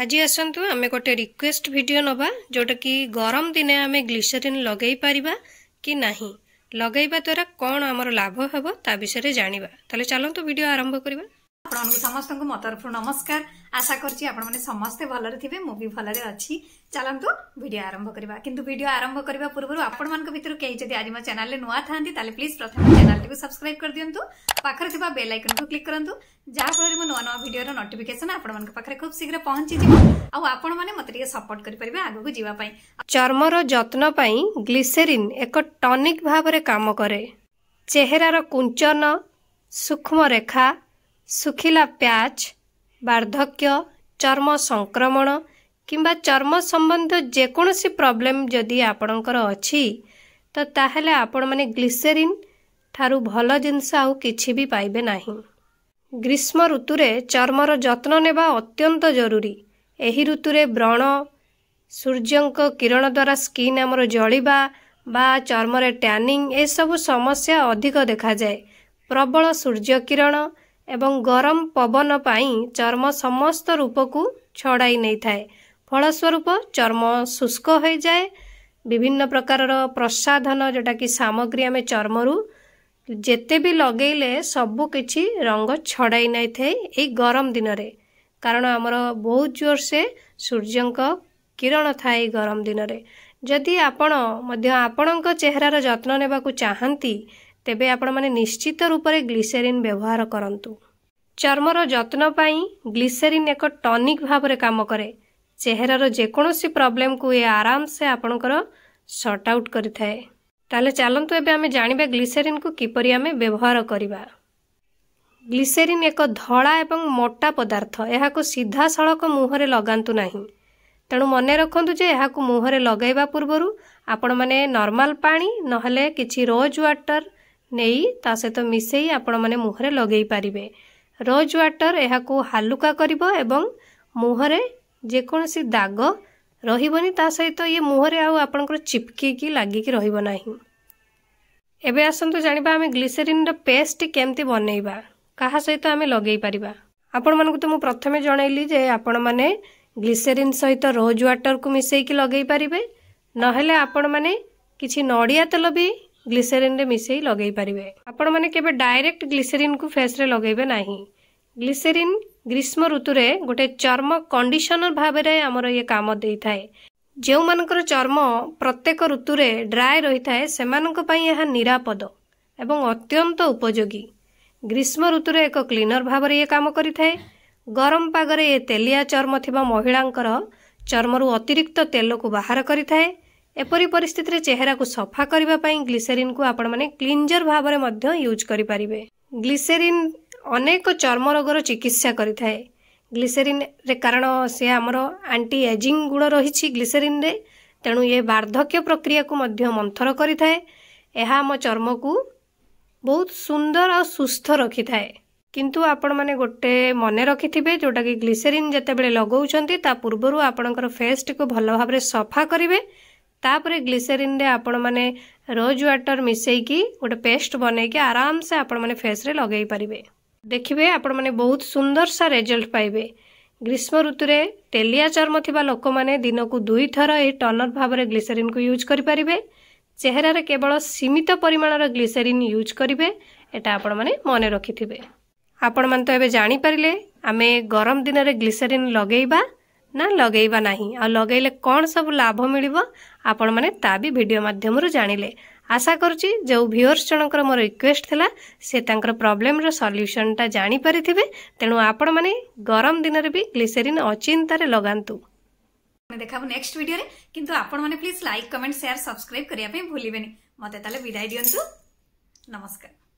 আজি ଆସନ୍ତୁ ଆମେ ଗୋଟେ ରିକ୍ୱେଷ୍ଟ ଭିଡ଼ିଓ ନେବା ଯେଉଁଟାକି ଗରମ ଦିନେ ଆମେ ଗ୍ଲିସରିନ୍ ଲଗାଇ ପାରିବା କି ନାହିଁ ଲଗାଇବା ଦ୍ୱାରା କ'ଣ ଆମର ଲାଭ ହେବ ତା ବିଷୟରେ ଜାଣିବା ତାହେଲେ ଚାଲନ୍ତୁ ଭିଡ଼ିଓ ଆରମ୍ଭ କରିବା ଆପଣମାନଙ୍କୁ ସମସ୍ତଙ୍କୁ ମୋ ତରଫରୁ ନମସ୍କାର ଆଶା କରୁଛି ଆପଣମାନେ ସମସ୍ତେ ଭଲରେ ଥିବେ ମୁଁ ବି ଭଲରେ ଅଛି ଚାଲନ୍ତୁ ଭିଡିଓ ଆରମ୍ଭ କରିବା କିନ୍ତୁ ଭିଡିଓ ଆରମ୍ଭ କରିବା ପୂର୍ବରୁ ଆପଣମାନଙ୍କ ଭିତରୁ କେହି ଯଦି ଆଜି ମୋ ଚ୍ୟାନେଲରେ ନୂଆ ଥାନ୍ତି ତାହେଲେ ପ୍ଲିଜ୍ ପ୍ରଥମେ ଚ୍ୟାନେଲଟିକୁ ସବସ୍କ୍ରାଇବ୍ କରିଦିଅନ୍ତୁ ପାଖରେ ଥିବା ବେଲ୍ ଆଇକନ୍କୁ କ୍ଲିକ୍ କରନ୍ତୁ ଯାହାଫଳରେ ମୋ ନୂଆ ନୂଆ ଭିଡିଓର ନୋଟିଫିକେସନ୍ ଆପଣମାନଙ୍କ ପାଖରେ ଖୁବ୍ ଶୀଘ୍ର ପହଞ୍ଚିଯିବ ଆଉ ଆପଣମାନେ ମୋତେ ଟିକେ ସପୋର୍ଟ କରିପାରିବେ ଆଗକୁ ଯିବା ପାଇଁ ଚର୍ମର ଯତ୍ନ ପାଇଁ ଗ୍ଲିସେରିନ୍ ଏକ ଟନିକ୍ ଭାବରେ କାମ କରେ ଚେହେରାର କୁଞ୍ଚନ ସୂକ୍ଷ୍ମ ରେଖା ଶୁଖିଲା ପ୍ୟାଚ୍ ବାର୍ଦ୍ଧକ୍ୟ ଚର୍ମ ସଂକ୍ରମଣ କିମ୍ବା ଚର୍ମ ସମ୍ବନ୍ଧୀୟ ଯେକୌଣସି ପ୍ରୋବ୍ଲେମ୍ ଯଦି ଆପଣଙ୍କର ଅଛି ତ ତାହେଲେ ଆପଣମାନେ ଗ୍ଲିସେରିନ୍ ଠାରୁ ଭଲ ଜିନିଷ ଆଉ କିଛି ବି ପାଇବେ ନାହିଁ ଗ୍ରୀଷ୍ମ ଋତୁରେ ଚର୍ମର ଯତ୍ନ ନେବା ଅତ୍ୟନ୍ତ ଜରୁରୀ ଏହି ଋତୁରେ ବ୍ରଣ ସୂର୍ଯ୍ୟଙ୍କ କିରଣ ଦ୍ୱାରା ସ୍କିନ୍ ଆମର ଜଳିବା ବା ଚର୍ମରେ ଟ୍ୟାନିଂ ଏସବୁ ସମସ୍ୟା ଅଧିକ ଦେଖାଯାଏ ପ୍ରବଳ ସୂର୍ଯ୍ୟ କିରଣ ଏବଂ ଗରମ ପବନ ପାଇଁ ଚର୍ମ ସମସ୍ତ ରୂପକୁ ଛଡ଼ାଇ ନେଇଥାଏ ଫଳସ୍ୱରୂପ ଚର୍ମ ଶୁଷ୍କ ହୋଇଯାଏ ବିଭିନ୍ନ ପ୍ରକାରର ପ୍ରସାଧନ ଯେଉଁଟାକି ସାମଗ୍ରୀ ଆମେ ଚର୍ମରୁ ଯେତେ ବି ଲଗେଇଲେ ସବୁ କିଛି ରଙ୍ଗ ଛଡ଼ାଇ ନେଇଥାଏ ଏଇ ଗରମ ଦିନରେ କାରଣ ଆମର ବହୁତ ଜୋରସେ ସୂର୍ଯ୍ୟଙ୍କ କିରଣ ଥାଏ ଏଇ ଗରମ ଦିନରେ ଯଦି ଆପଣ ମଧ୍ୟ ଆପଣଙ୍କ ଚେହେରାର ଯତ୍ନ ନେବାକୁ ଚାହାନ୍ତି ତେବେ ଆପଣମାନେ ନିଶ୍ଚିତ ରୂପରେ ଗ୍ଲିସେରିନ୍ ବ୍ୟବହାର କରନ୍ତୁ ଚର୍ମର ଯତ୍ନ ପାଇଁ ଗ୍ଲିସେରିନ୍ ଏକ ଟନିକ୍ ଭାବରେ କାମ କରେ ଚେହେରାର ଯେକୌଣସି ପ୍ରୋବ୍ଲେମ୍କୁ ଏ ଆରାମସେ ଆପଣଙ୍କର ସର୍ଟ ଆଉଟ୍ କରିଥାଏ ତାହେଲେ ଚାଲନ୍ତୁ ଏବେ ଆମେ ଜାଣିବା ଗ୍ଲିସେରିନ୍କୁ କିପରି ଆମେ ବ୍ୟବହାର କରିବା ଗ୍ଲିସେରିନ୍ ଏକ ଧଳା ଏବଂ ମୋଟା ପଦାର୍ଥ ଏହାକୁ ସିଧାସଳଖ ମୁହଁରେ ଲଗାନ୍ତୁ ନାହିଁ ତେଣୁ ମନେ ରଖନ୍ତୁ ଯେ ଏହାକୁ ମୁହଁରେ ଲଗାଇବା ପୂର୍ବରୁ ଆପଣମାନେ ନର୍ମାଲ୍ ପାଣି ନହେଲେ କିଛି ରୋଜ୍ ୱାଟର୍ ନେଇ ତା ସହିତ ମିଶାଇ ଆପଣମାନେ ମୁହଁରେ ଲଗାଇ ପାରିବେ ରୋଜ୍ ୱାଟର ଏହାକୁ ହାଲୁକା କରିବ ଏବଂ ମୁହଁରେ ଯେକୌଣସି ଦାଗ ରହିବନି ତା ସହିତ ଇଏ ମୁହଁରେ ଆଉ ଆପଣଙ୍କର ଚିପକିକି ଲାଗିକି ରହିବ ନାହିଁ ଏବେ ଆସନ୍ତୁ ଜାଣିବା ଆମେ ଗ୍ଲିସେରିନ୍ର ପେଷ୍ଟ କେମିତି ବନେଇବା କାହା ସହିତ ଆମେ ଲଗାଇ ପାରିବା ଆପଣମାନଙ୍କୁ ତ ମୁଁ ପ୍ରଥମେ ଜଣାଇଲି ଯେ ଆପଣମାନେ ଗ୍ଲିସେରିନ୍ ସହିତ ରୋଜ୍ ୱାଟରକୁ ମିଶାଇକି ଲଗାଇ ପାରିବେ ନହେଲେ ଆପଣମାନେ କିଛି ନଡ଼ିଆ ତେଲ ବି ଗ୍ଲିସେରିନ୍ରେ ମିଶାଇ ଲଗାଇ ପାରିବେ ଆପଣମାନେ କେବେ ଡାଇରେକ୍ଟ ଗ୍ଲିସେରିନ୍କୁ ଫେସ୍ରେ ଲଗାଇବେ ନାହିଁ ଗ୍ଲିସେରିନ୍ ଗ୍ରୀଷ୍ମ ଋତୁରେ ଗୋଟିଏ ଚର୍ମ କଣ୍ଡିସନର୍ ଭାବରେ ଆମର ଇଏ କାମ ଦେଇଥାଏ ଯେଉଁମାନଙ୍କର ଚର୍ମ ପ୍ରତ୍ୟେକ ଋତୁରେ ଡ୍ରାଏ ରହିଥାଏ ସେମାନଙ୍କ ପାଇଁ ଏହା ନିରାପଦ ଏବଂ ଅତ୍ୟନ୍ତ ଉପଯୋଗୀ ଗ୍ରୀଷ୍ମ ଋତୁରେ ଏକ କ୍ଲିନର୍ ଭାବରେ ଇଏ କାମ କରିଥାଏ ଗରମ ପାଗରେ ଏ ତେଲିଆ ଚର୍ମ ଥିବା ମହିଳାଙ୍କର ଚର୍ମରୁ ଅତିରିକ୍ତ ତେଲକୁ ବାହାର କରିଥାଏ ଏପରି ପରିସ୍ଥିତିରେ ଚେହେରାକୁ ସଫା କରିବା ପାଇଁ ଗ୍ଲିସେରିନ୍କୁ ଆପଣମାନେ କ୍ଲିନ୍ଜର୍ ଭାବରେ ମଧ୍ୟ ୟୁଜ୍ କରିପାରିବେ ଗ୍ଲିସେରିନ୍ ଅନେକ ଚର୍ମ ରୋଗର ଚିକିତ୍ସା କରିଥାଏ ଗ୍ଲିସେରିନ୍ରେ କାରଣ ସେ ଆମର ଆଣ୍ଟି ଏଜିଂ ଗୁଣ ରହିଛି ଗ୍ଲିସେରିନ୍ରେ ତେଣୁ ଏ ବାର୍ଦ୍ଧକ୍ୟ ପ୍ରକ୍ରିୟାକୁ ମଧ୍ୟ ମନ୍ଥର କରିଥାଏ ଏହା ଆମ ଚର୍ମକୁ ବହୁତ ସୁନ୍ଦର ଆଉ ସୁସ୍ଥ ରଖିଥାଏ କିନ୍ତୁ ଆପଣମାନେ ଗୋଟେ ମନେ ରଖିଥିବେ ଯେଉଁଟାକି ଗ୍ଲିସେରିନ୍ ଯେତେବେଳେ ଲଗାଉଛନ୍ତି ତା ପୂର୍ବରୁ ଆପଣଙ୍କର ଫେସ୍ଟିକୁ ଭଲ ଭାବରେ ସଫା କରିବେ ତାପରେ ଗ୍ଲିସେରିନ୍ରେ ଆପଣମାନେ ରୋଜ୍ ୱାଟର୍ ମିଶାଇକି ଗୋଟେ ପେଷ୍ଟ ବନେଇକି ଆରାମସେ ଆପଣମାନେ ଫେସ୍ରେ ଲଗାଇ ପାରିବେ ଦେଖିବେ ଆପଣମାନେ ବହୁତ ସୁନ୍ଦର ସା ରେଜଲ୍ଟ ପାଇବେ ଗ୍ରୀଷ୍ମ ଋତୁରେ ତେଲିଆ ଚର୍ମ ଥିବା ଲୋକମାନେ ଦିନକୁ ଦୁଇଥର ଏହି ଟନର୍ ଭାବରେ ଗ୍ଲିସେରିନ୍କୁ ୟୁଜ୍ କରିପାରିବେ ଚେହେରାରେ କେବଳ ସୀମିତ ପରିମାଣର ଗ୍ଲିସେରିନ୍ ୟୁଜ୍ କରିବେ ଏଇଟା ଆପଣମାନେ ମନେ ରଖିଥିବେ ଆପଣମାନେ ତ ଏବେ ଜାଣିପାରିଲେ ଆମେ ଗରମ ଦିନରେ ଗ୍ଲିସେରିନ୍ ଲଗାଇବା ନା ଲଗେଇବା ନାହିଁ ଆଉ ଲଗେଇଲେ କ'ଣ ସବୁ ଲାଭ ମିଳିବ ଆପଣମାନେ ତା ବି ଭିଡ଼ିଓ ମାଧ୍ୟମରୁ ଜାଣିଲେ ଆଶା କରୁଛି ଯେଉଁ ଭିୟର୍ସ ଜଣଙ୍କର ମୋର ରିକ୍ୱେଷ୍ଟ ଥିଲା ସେ ତାଙ୍କର ପ୍ରବ୍ଲେମ୍ର ସଲ୍ୟୁସନ୍ଟା ଜାଣିପାରିଥିବେ ତେଣୁ ଆପଣମାନେ ଗରମ ଦିନରେ ବି ଗ୍ଲିସେରିନ୍ ଅଚିନ୍ତାରେ ଲଗାନ୍ତୁ ଦେଖାବୁ ନେକ୍ସଟ ଭିଡ଼ିଓରେ କିନ୍ତୁ ଆପଣମାନେ please like comment share subscribe କରିବା ପାଇଁ ଭୁଲିବେନି ମୋତେ ତାହେଲେ ବିଦାୟ ଦିଅନ୍ତୁ ନମସ୍କାର